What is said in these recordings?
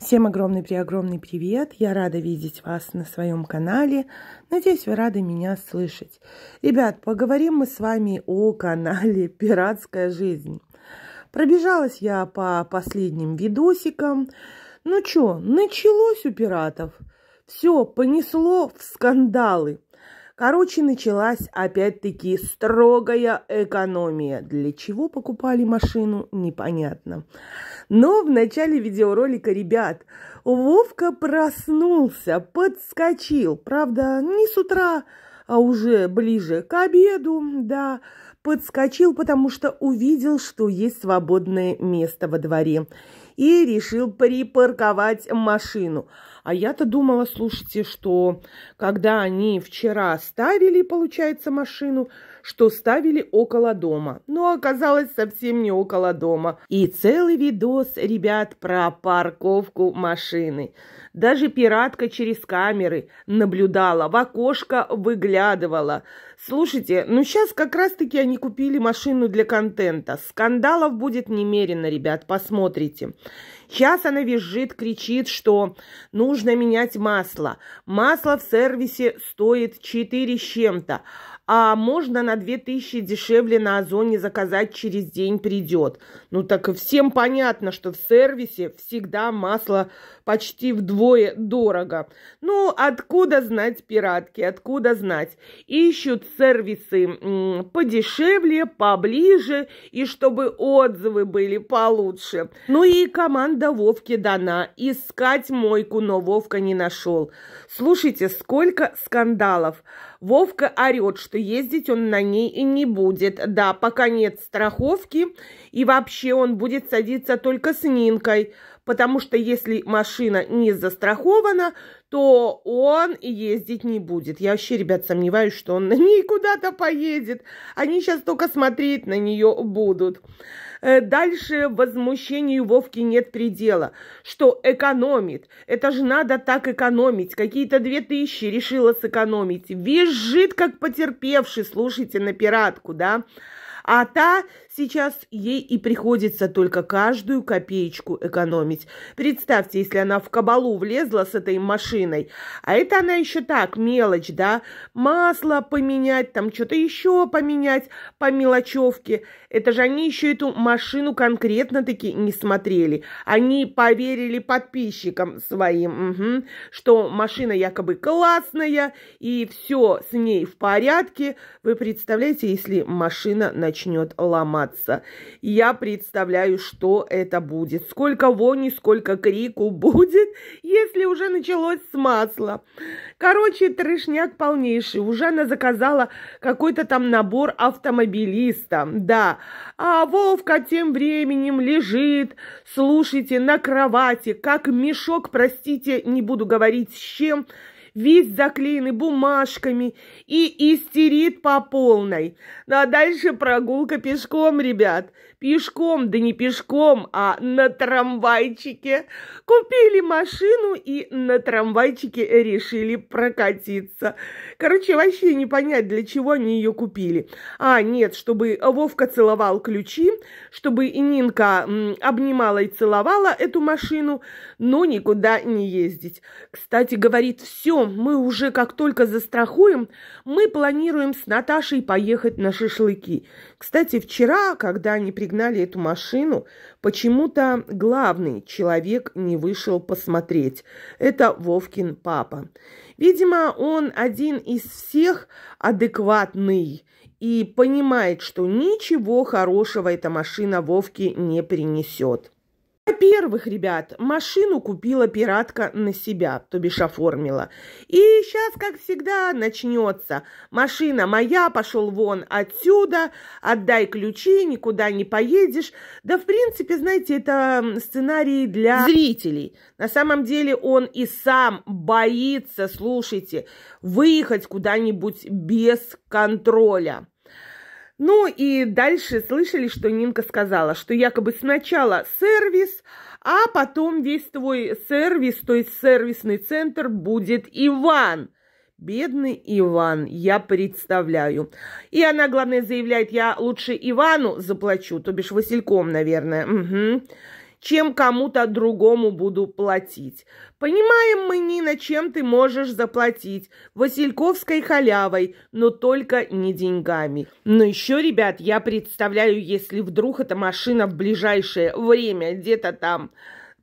Всем огромный-преогромный привет! Я рада видеть вас на своем канале. Надеюсь, вы рады меня слышать. Ребят, поговорим мы с вами о канале «Пиратская жизнь». Пробежалась я по последним видосикам. Ну чё, началось у пиратов. Все понесло в скандалы. Короче, началась опять-таки строгая экономия. Для чего покупали машину, непонятно. Но в начале видеоролика, ребят, Вовка проснулся, подскочил. Правда, не с утра, а уже ближе к обеду, да. Подскочил, потому что увидел, что есть свободное место во дворе. И решил припарковать машину. А я-то думала, слушайте, что когда они вчера ставили, получается, машину, что ставили около дома. Но оказалось совсем не около дома. И целый видос, ребят, про парковку машины. Даже пиратка через камеры наблюдала, в окошко выглядывала. Слушайте, ну сейчас как раз-таки они купили машину для контента. Скандалов будет немерено, ребят, посмотрите. Сейчас она визжит, кричит, что нужно менять масло. Масло в сервисе стоит 4 с чем-то, а можно на 2000 дешевле на Озоне заказать, через день придет. Ну так всем понятно, что в сервисе всегда масло почти вдвое дорого. Ну откуда знать пиратки, откуда знать? Ищут сервисы подешевле, поближе, и чтобы отзывы были получше. Ну и команда Вовки дана. Искать мойку, но Вовка не нашел. Слушайте, сколько скандалов. Вовка орет, что ездить он на ней и не будет. Да, пока нет страховки, и вообще он будет садиться только с Нинкой, потому что если машина не застрахована, то он ездить не будет. Я вообще, ребят, сомневаюсь, что он на ней куда-то поедет. Они сейчас только смотреть на нее будут. Э, дальше возмущению Вовки нет предела, что экономит. Это же надо так экономить. Какие-то две тысячи решила сэкономить. Визжит, как потерпевший, слушайте, на пиратку, да? А та Сейчас ей и приходится только каждую копеечку экономить. Представьте, если она в кабалу влезла с этой машиной, а это она еще так, мелочь, да, масло поменять, там что-то еще поменять по мелочевке. Это же они еще эту машину конкретно-таки не смотрели. Они поверили подписчикам своим, угу, что машина якобы классная и все с ней в порядке. Вы представляете, если машина начнет ломаться? заниматься. я представляю, что это будет. Сколько вони, сколько крику будет, если уже началось с масла. Короче, трешняк полнейший. Уже она заказала какой-то там набор автомобилиста. Да. А Вовка тем временем лежит, слушайте, на кровати, как мешок, простите, не буду говорить с чем, весь заклеенный бумажками и истерит по полной. Ну а дальше прогулка пешком, ребят. Пешком, да не пешком, а на трамвайчике. Купили машину и на трамвайчике решили прокатиться. Короче, вообще не понять, для чего они ее купили. А, нет, чтобы Вовка целовал ключи, чтобы и Нинка обнимала и целовала эту машину, но никуда не ездить. Кстати, говорит, все, мы уже как только застрахуем, мы планируем с Наташей поехать на шашлыки. Кстати, вчера, когда они пригласили пригнали эту машину, почему-то главный человек не вышел посмотреть. Это Вовкин папа. Видимо, он один из всех адекватный и понимает, что ничего хорошего эта машина Вовке не принесет. Во-первых, ребят, машину купила пиратка на себя, то бишь оформила. И сейчас, как всегда, начнется. Машина моя, пошел вон отсюда, отдай ключи, никуда не поедешь. Да, в принципе, знаете, это сценарий для зрителей. На самом деле он и сам боится, слушайте, выехать куда-нибудь без контроля. Ну и дальше слышали, что Нинка сказала, что якобы сначала сервис, а потом весь твой сервис, то есть сервисный центр будет Иван. Бедный Иван, я представляю. И она, главное, заявляет, я лучше Ивану заплачу, то бишь Васильком, наверное. Угу чем кому-то другому буду платить. Понимаем мы, Нина, чем ты можешь заплатить. Васильковской халявой, но только не деньгами. Но еще, ребят, я представляю, если вдруг эта машина в ближайшее время где-то там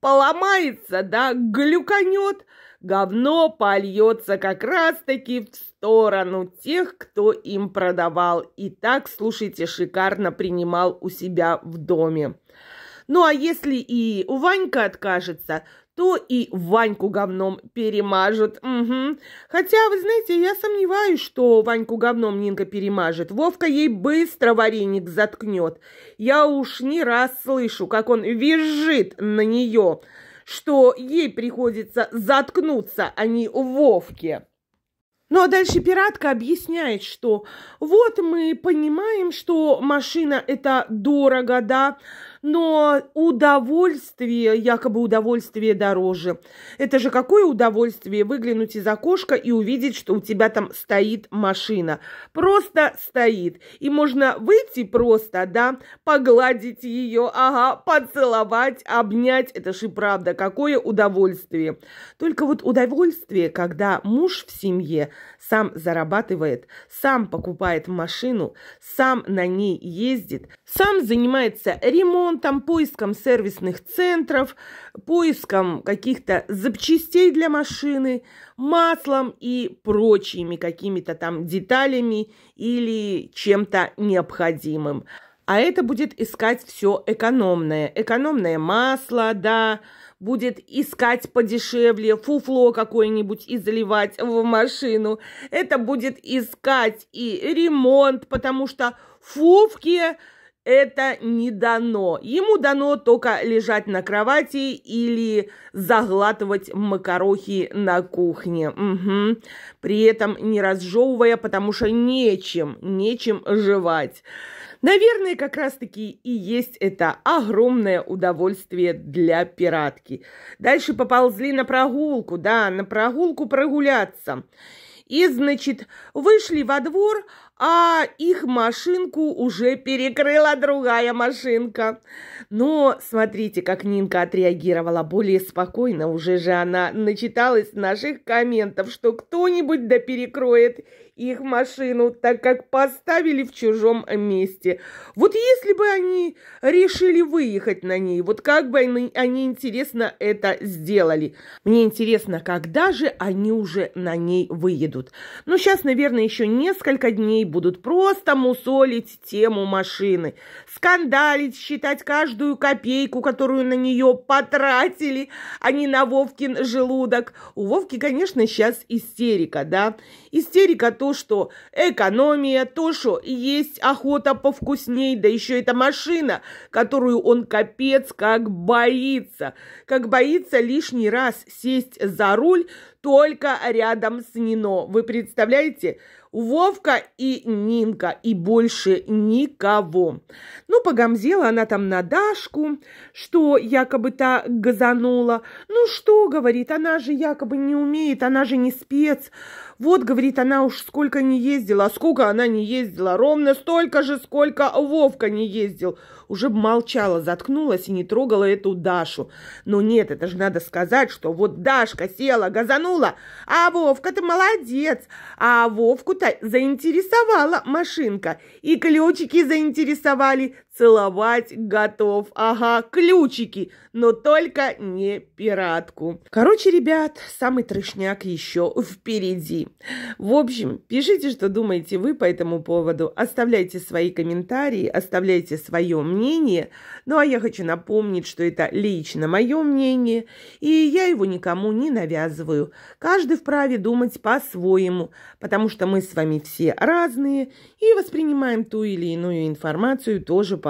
поломается, да, глюканет, говно польется как раз-таки в сторону тех, кто им продавал. И так, слушайте, шикарно принимал у себя в доме. Ну а если и Ванька откажется, то и Ваньку говном перемажут. Угу. Хотя, вы знаете, я сомневаюсь, что Ваньку говном Нинка перемажет. Вовка ей быстро вареник заткнет. Я уж не раз слышу, как он визжит на нее, что ей приходится заткнуться, а не Вовке. Ну а дальше пиратка объясняет, что вот мы понимаем, что машина это дорого, да, но удовольствие, якобы удовольствие дороже. Это же какое удовольствие выглянуть из окошка и увидеть, что у тебя там стоит машина. Просто стоит. И можно выйти просто, да, погладить ее, ага, поцеловать, обнять. Это же и правда, какое удовольствие. Только вот удовольствие, когда муж в семье сам зарабатывает, сам покупает машину, сам на ней ездит, сам занимается ремонтом, он там поиском сервисных центров, поиском каких-то запчастей для машины, маслом и прочими какими-то там деталями или чем-то необходимым. А это будет искать все экономное. Экономное масло, да, будет искать подешевле, фуфло какое-нибудь и заливать в машину. Это будет искать и ремонт, потому что фуфки это не дано. Ему дано только лежать на кровати или заглатывать макарохи на кухне. Угу. При этом не разжевывая, потому что нечем, нечем жевать. Наверное, как раз-таки и есть это огромное удовольствие для пиратки. Дальше поползли на прогулку, да, на прогулку прогуляться. И, значит, вышли во двор, а их машинку уже перекрыла другая машинка. Но смотрите, как Нинка отреагировала более спокойно. Уже же она начиталась наших комментов, что кто-нибудь да перекроет их машину, так как поставили в чужом месте. Вот если бы они решили выехать на ней, вот как бы они, они интересно это сделали. Мне интересно, когда же они уже на ней выедут. Ну, сейчас, наверное, еще несколько дней будут просто мусолить тему машины, скандалить, считать каждую копейку, которую на нее потратили, а не на Вовкин желудок. У Вовки, конечно, сейчас истерика, да? Истерика то, что экономия, то, что есть охота повкусней, да еще эта машина, которую он капец как боится. Как боится лишний раз сесть за руль только рядом с Нино. Вы представляете? Вовка и Нинка, и больше никого. Ну, погомзела она там на Дашку, что якобы та газанула. Ну что, говорит, она же якобы не умеет, она же не спец. Вот, говорит, она уж сколько не ездила, а сколько она не ездила, ровно столько же, сколько Вовка не ездил. Уже молчала, заткнулась и не трогала эту Дашу. Но нет, это же надо сказать, что вот Дашка села, газанула, а Вовка-то молодец, а Вовку-то заинтересовала машинка, и ключики заинтересовали, целовать готов. Ага, ключики, но только не пиратку. Короче, ребят, самый трешняк еще впереди. В общем, пишите, что думаете вы по этому поводу. Оставляйте свои комментарии, оставляйте свое мнение. Ну, а я хочу напомнить, что это лично мое мнение, и я его никому не навязываю. Каждый вправе думать по-своему, потому что мы с вами все разные и воспринимаем ту или иную информацию тоже по